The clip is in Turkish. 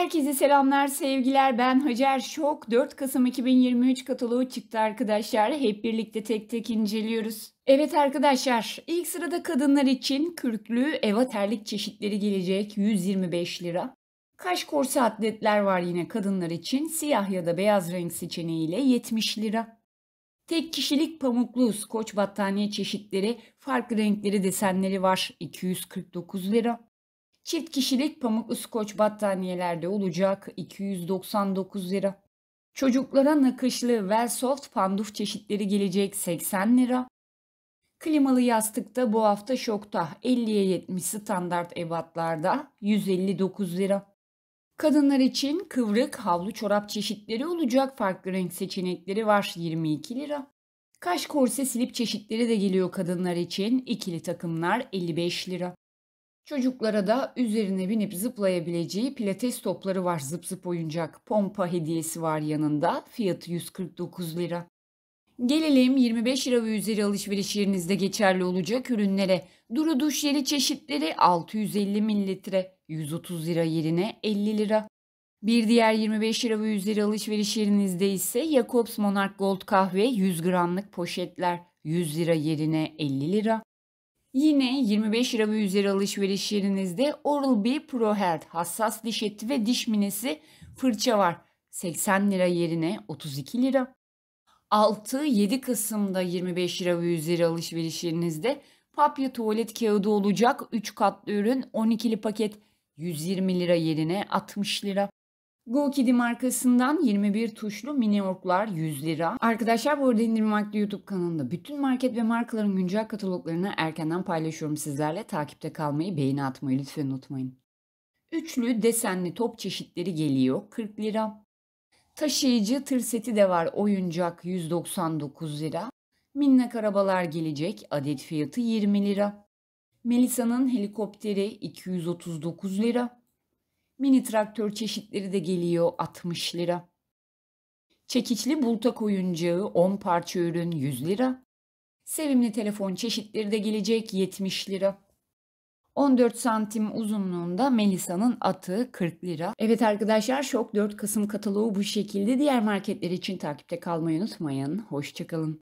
Herkese selamlar, sevgiler. Ben Hacer Şok. 4 Kasım 2023 kataloğu çıktı arkadaşlar. Hep birlikte tek tek inceliyoruz. Evet arkadaşlar, ilk sırada kadınlar için kürklü eva terlik çeşitleri gelecek 125 lira. Kaş korsa atletler var yine kadınlar için. Siyah ya da beyaz renk seçeneğiyle 70 lira. Tek kişilik pamuklu koç battaniye çeşitleri, farklı renkleri desenleri var 249 lira. Çift kişilik pamuk ıskoç battaniyelerde olacak 299 lira. Çocuklara nakışlı Velsoft panduf çeşitleri gelecek 80 lira. Klimalı yastıkta bu hafta şokta 50'ye 70 standart ebatlarda 159 lira. Kadınlar için kıvrık havlu çorap çeşitleri olacak farklı renk seçenekleri var 22 lira. Kaş korse silip çeşitleri de geliyor kadınlar için ikili takımlar 55 lira. Çocuklara da üzerine binip zıplayabileceği pilates topları var zıp zıp oyuncak. Pompa hediyesi var yanında. Fiyatı 149 lira. Gelelim 25 lira ve üzeri alışveriş yerinizde geçerli olacak ürünlere. Duru duş yeri çeşitleri 650 mililitre 130 lira yerine 50 lira. Bir diğer 25 lira ve üzeri alışveriş yerinizde ise Jacobs Monarch Gold kahve 100 gramlık poşetler 100 lira yerine 50 lira. Yine 25 lira ve üzeri alışveriş yerinizde Oral-B Pro Health hassas diş eti ve diş minesi fırça var. 80 lira yerine 32 lira. 6-7 Kasım'da 25 lira ve üzeri alışveriş yerinizde papya tuvalet kağıdı olacak 3 katlı ürün 12'li paket 120 lira yerine 60 lira. Go Kidi markasından 21 tuşlu mini orklar 100 lira. Arkadaşlar bu arada indirim vakti YouTube kanalında bütün market ve markaların güncel kataloglarını erkenden paylaşıyorum sizlerle. Takipte kalmayı, beğeni atmayı lütfen unutmayın. Üçlü desenli top çeşitleri geliyor 40 lira. Taşıyıcı tır seti de var oyuncak 199 lira. Minnak arabalar gelecek adet fiyatı 20 lira. Melisa'nın helikopteri 239 lira. Mini traktör çeşitleri de geliyor 60 lira. Çekiçli bultak oyuncağı 10 parça ürün 100 lira. Sevimli telefon çeşitleri de gelecek 70 lira. 14 santim uzunluğunda Melisa'nın atı 40 lira. Evet arkadaşlar Şok 4 Kasım kataloğu bu şekilde. Diğer marketler için takipte kalmayı unutmayın. Hoşçakalın.